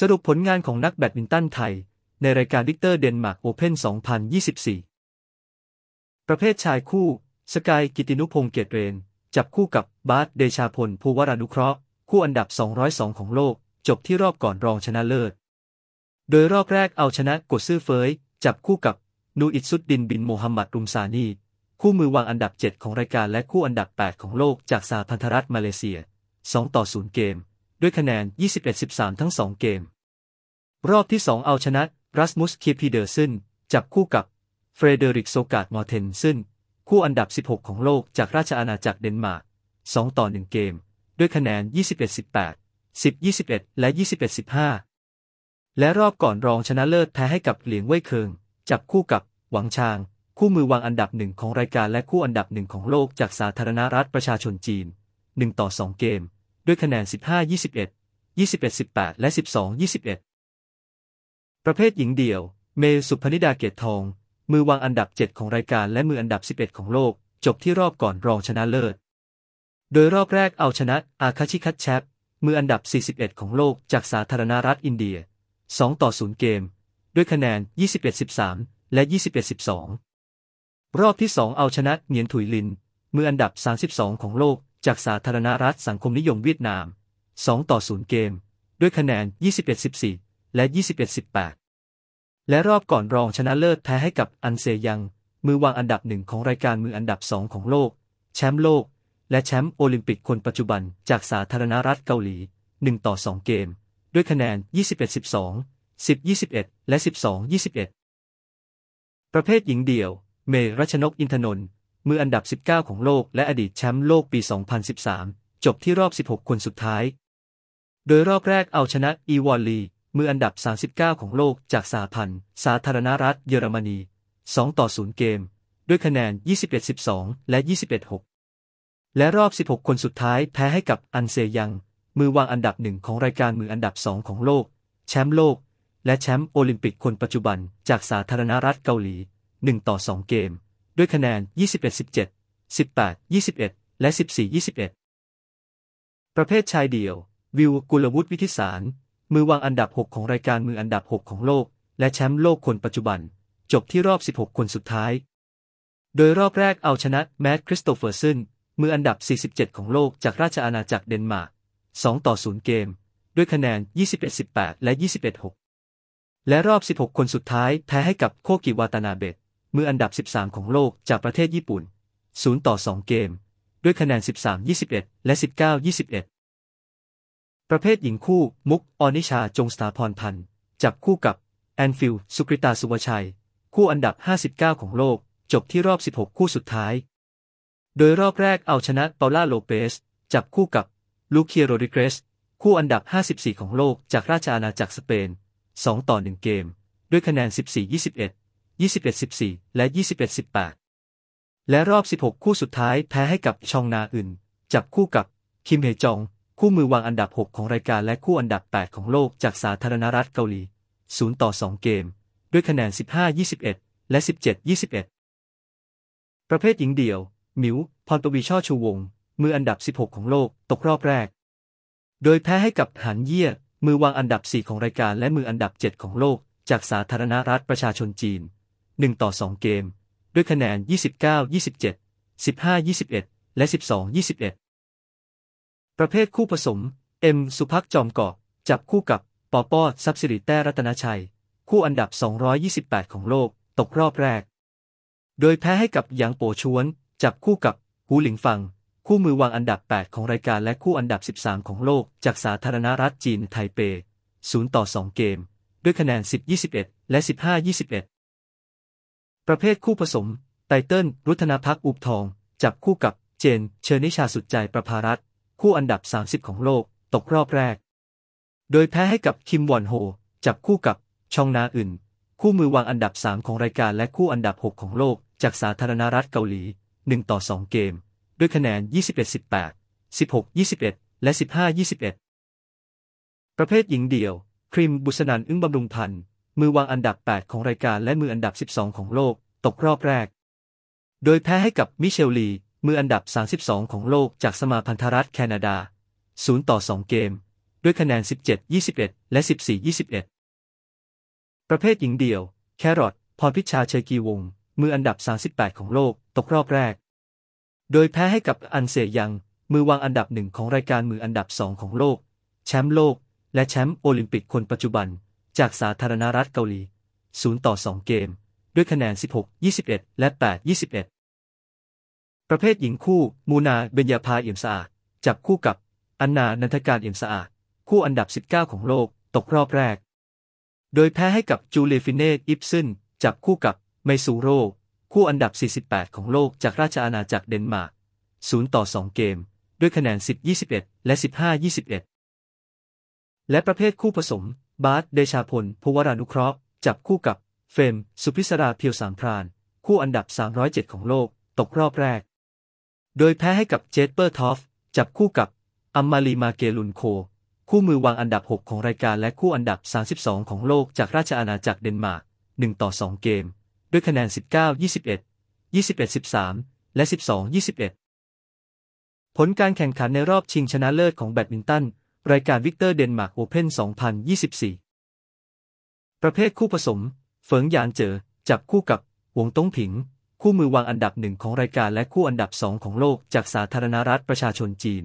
สรุปผลงานของนักแบดมินตันไทย ในรายการดิกเตอร์เดนมาร์กโอเพน 2024 ประเภทชายคู่ สกายกิตินุพงษ์เกตเรน จับคู่กับบาสเดชาพลภูวรานุเคราะห์ คู่อันดับ 202 ของโลก จบที่รอบก่อนรองชนะเลิศ โดยรอบแรกเอาชนะกดซื้อเฟย จับคู่กับนูอิสุดดินบินโมฮัมหมัดรุมซานี คู่มือวางอันดับ 7 ของรายการและคู่อันดับ 8 ของโลกจากสาพันธรัฐมาเลเซีย2ต่อ0เกมด้วยคะแนน 21-13 ทั้ง 2 เกม รอบที่ 2 เอาชนะรัสมุสเคีพีเดอร์ซึนจับคู่กับเฟรเดริกโซกาดมอเทนซึนคู่อันดับ 16 ของโลกจากราชอาณาจักรเดนมาร์ก2ต่อ 1 เกม ด้วยคะแนน 21-18 10-21 และ 21-15 และรอบก่อนรองชนะเลิศแพ้ให้กับเหลียงเว่ยเคิง จับคู่กับ หวังชาง คู่มือวางอันดับหนึ่งของรายการและคู่อันดับหนึ่งของโลกจากสาธารณรัฐประชาชนจีน1ต่อ2เกมด้วยคะแนน 15 21 21 18 และ 12 21 ประเภทหญิงเดี่ยว เมย์สุพนิดาเกตทองมือวางอันดับ 7 ของรายการและมืออันดับ 11 ของโลกจบที่รอบก่อนรองชนะเลิศ โดยรอบแรกเอาชนะอาคาชิคัตแชปมืออันดับ 41 ของโลกจากสาธารณรัฐอินเดีย 2 ต่อ0เกม ด้วยคะแนน 21 13 และ 21 12 รอบที่ 2 เอาชนะเหนียนถุยลินมืออันดับ 32 ของโลกจากสาธารณรัฐสังคมนิยมเวียดนาม 2 ต่อ 0 เกม ด้วยคะแนน 21-14 และ 21-18 และรอบก่อนรองชนะเลิศแพ้ให้กับอันเซยัง มือวางอันดับหนึ่งของรายการมืออันดับสองของโลก แชมป์โลก และแชมป์โอลิมปิกคนปัจจุบันจากสาธารณรัฐเกาหลี 1 ต่อ 2 เกม ด้วยคะแนน 21-12 10-21 และ 12-21 ประเภทหญิงเดี่ยว เมรัชนกอินทนนท์มืออันดับ 19 ของโลก และอดีตแชมป์โลกปี 2013 จบที่รอบ 16 คนสุดท้าย โดยรอบแรกเอาชนะอีวอลลีมืออันดับ 39 ของโลกจากสาพันธ์สาธารณรัฐเยอรมนี 2 ต่อ0เกมด้วยคะแนน 21-12 และ 21-6 และรอบ 16 คนสุดท้ายแพ้ให้กับอันเซยังมือวางอันดับหนึ่งของรายการมืออันดับสองของโลก แชมป์โลก และแชมป์โอลิมปิกคนปัจจุบันจากสาธารณรัฐเกาหลี1ต่อ2เกมด้วยคะแนน 21 17 18 21 และ 14 21 ประเภทชายเดี่ยว วิวกุลวุฒิวิทิสาร มือวางอันดับ 6 ของรายการมืออันดับ 6 ของโลก และแชมป์โลกคนปัจจุบัน จบที่รอบ 16 คนสุดท้าย โดยรอบแรกเอาชนะแมตต์คริสโตเฟอร์ซันมืออันดับ 47 ของโลกจากราชอาณาจักรเดนมาร์ก2 ต่อ 0 เกม ด้วยคะแนน 21 18 และ 21 6 และรอบ 16 คนสุดท้ายแพ้ให้กับโคกิวาตานาเบตมืออันดับ 13 ของโลกจากประเทศญี่ปุ่น0ต่อ 2 เกม ด้วยคะแนน 13-21 และ 19-21 ประเภทหญิงคู่ มุกออนิชา จงสถาพรพันธ์ จับคู่กับแอนฟิล สุกริตา สุวชัย คู่อันดับ 59 ของโลก จบที่รอบ 16 คู่สุดท้าย โดยรอบแรกเอาชนะเปาล่าโลเปส จับคู่กับลูเคียโรดิเกรส คู่อันดับ 54 ของโลกจากราชอาณาจักรสเปน 2 ต่อ1เกม ด้วยคะแนน 14-21 21-14 และ 21-18 และรอบ 16 คู่สุดท้ายแพ้ให้กับชองนาอึนจับคู่กับคิมเฮจอง คู่มือวางอันดับ 6 ของรายการและคู่อันดับ 8 ของโลกจากสาธารณรัฐเกาหลี0ต่อ 2 เกม ด้วยคะแนน 15-21 และ 17-21 ประเภทหญิงเดี่ยว มิวพรปวีช่อชูวง มืออันดับ 16 ของโลก ตกรอบแรก โดยแพ้ให้กับหานเยี่ยมือวางอันดับ 4 ของรายการและมืออันดับ 7 ของโลกจากสาธารณรัฐประชาชนจีน1 ต่อ 2 เกม ด้วยคะแนน 29 27 15 21 และ 12 21 ประเภทคู่ผสม เอ็มสุพักจอมเกาะจับคู่กับปอปอซับสิริแต้รัตนชัย คู่อันดับ 228 ของโลก ตกรอบแรก โดยแพ้ให้กับหยางโปชวน จับคู่กับ หูหลิงฟัง คู่มือวางอันดับ 8 ของรายการและคู่อันดับ 13 ของโลกจากสาธารณรัฐจีนไทเป0ต่อ2เกม ด้วยคะแนน 10 21 และ 15 21ประเภทคู่ผสม ไตเติ้ลรุธนาพักอุบทอง จับคู่กับเจนเชอร์นิชาสุดใจประภารัตคู่อันดับ 30 ของโลก ตกรอบแรก โดยแพ้ให้กับคิมวอนโฮจับคู่กับชองนาอื่น คู่มือวางอันดับ 3 ของรายการและคู่อันดับ 6 ของโลกจากสาธารณรัฐเกาหลี1ต่อ2เกม ด้วยคะแนน 21 18 16 21 และ 15 21 ประเภทหญิงเดี่ยวครีมบุษนันอึ้งบำรุงพันธ์มือวางอันดับ 8 ของรายการและมืออันดับ 12 ของโลก ตกรอบแรก โดยแพ้ให้กับมิเชลลี มืออันดับ 32 ของโลกจากสมาพันธรัฐ แคนาดา 0 ต่อ 2 เกม ด้วยคะแนน 17 21 และ 14 21 ประเภทหญิงเดี่ยว แครอทพรพิชาเชยกีวง มืออันดับ 38 ของโลก ตกรอบแรก โดยแพ้ให้กับอันเซยัง มือวางอันดับหนึ่งของรายการมืออันดับสองของโลก แชมป์โลกและแชมป์โอลิมปิกคนปัจจุบันจากสาธารณรัฐเกาหลี0ต่อ2เกม ด้วยคะแนน 16 21 และ 8 21 ประเภทหญิงคู่มูนา เบญญาภาเอี่ยมสะอาด จับคู่กับอันนานันทการเอี่ยมสะอาด คู่อันดับ 19 ของโลก ตกรอบแรก โดยแพ้ให้กับจูเลฟินเนตอิปซึนจับคู่กับไมซูโร คู่อันดับ 48 ของโลกจากราชอาณาจักรเดนมาร์ก0ต่อ2เกม ด้วยคะแนน 10 21 และ 15 21 และประเภทคู่ผสมบาสเดชาพลภวรานุเคราะห์ จับคู่กับ เฟม สุพิศรา เพียวสามพรานคู่อันดับ 307 ของโลก ตกรอบแรก โดยแพ้ให้กับ เจสเปอร์ ทอฟจับคู่กับ อัมมาลีมาเกลุนโค คู่มือวางอันดับ 6 ของรายการและคู่อันดับ 32 ของโลก จากราชอาณาจักรเดนมาร์ก 1 ต่อ 2 เกม ด้วยคะแนน 19 21 21 13 และ 12 21 ผลการแข่งขันในรอบชิงชนะเลิศของแบดมินตันรายการวิกเตอร์เดนมาร์กโอเพ่น2024 ประเภทคู่ผสมเฟิงหยานเจอจับคู่กับ หวงต้งผิง คู่มือวางอันดับหนึ่งของรายการและคู่อันดับสองของโลกจากสาธารณรัฐประชาชนจีน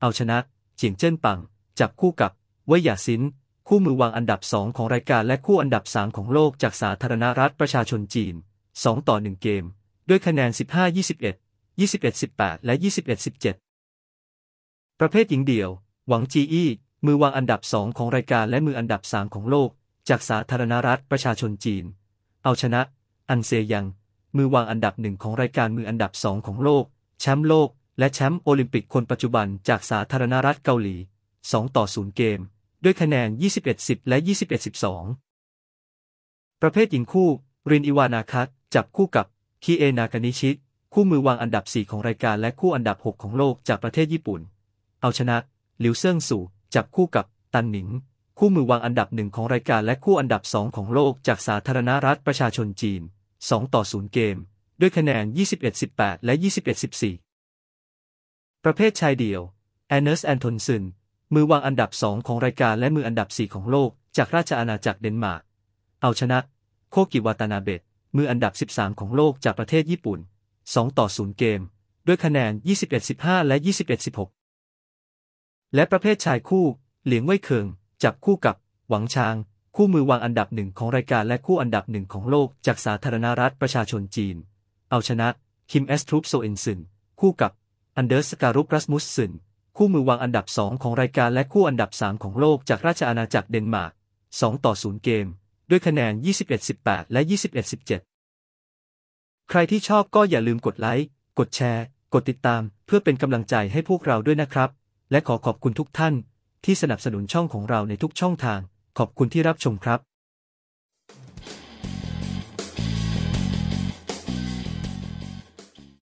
เอาชนะเจียงเจิ้นปัง จับคู่กับเวยหยาซินคู่มือวางอันดับสองของรายการและคู่อันดับสามของโลกจากสาธารณรัฐประชาชนจีน 2 ต่อ1เกมด้วยคะแนน 15 21 21 18 และ 21 17 ประเภทหญิงเดี่ยวหวังจีอี้มือวางอันดับสองของรายการและมืออันดับสามของโลก จากสาธารณรัฐประชาชนจีน เอาชนะ อันเซยัง มือวางอันดับหนึ่งของรายการมืออันดับสองของโลกแชมป์โลกและแชมป์โอลิมปิกคนปัจจุบันจากสาธารณรัฐเกาหลี 2 ต่อ0เกม ด้วยคะแนน21-10และ 21-12 ประเภทหญิงคู่ รินอิวานาคัตจับคู่กับคีเอนากานิชิตคู่มือวางอันดับ 4 ของรายการและคู่อันดับ 6 ของโลกจากประเทศญี่ปุ่น เอาชนะหลิวเซิงสู่จับคู่กับตันหนิง คู่มือวางอันดับหนึ่งของรายการและคู่อันดับสองของโลกจากสาธารณรัฐประชาชนจีน 2 ต่อ0เกม ด้วยคะแนน 21-18 และ 21-14ประเภทชายเดี่ยวแอนเนสแอนทนซินมือวางอันดับสองของรายการและมืออันดับสี่ของโลกจากราชอาณาจักรเดนมาร์กเอาชนะ โคกิวาตานาเบตมืออันดับ 13 ของโลกจากประเทศญี่ปุ่น 2 ต่อ0เกม ด้วยคะแนน 21-15 และ 21-16และประเภทชายคู่เหลียงเว่ยเคิง จับคู่กับ หวังชาง คู่มือวางอันดับหนึ่งของรายการและคู่อันดับหนึ่งของโลกจากสาธารณรัฐประชาชนจีน เอาชนะคิมเอสทรูปโซเอนซึนคู่กับอันเดอร์สการุปรัสมุสซึนคู่มือวางอันดับสองของรายการและคู่อันดับสามของโลกจากราชอาณาจักรเดนมาร์ก2 ต่อ0เกม ด้วยคะแนน 21-18 และ 21-17 ใครที่ชอบก็อย่าลืมกดไลค์กดแชร์กดติดตามเพื่อเป็นกำลังใจให้พวกเราด้วยนะครับและขอขอบคุณทุกท่าน ที่สนับสนุนช่องของเราในทุกช่องทาง ขอบคุณที่รับชมครับ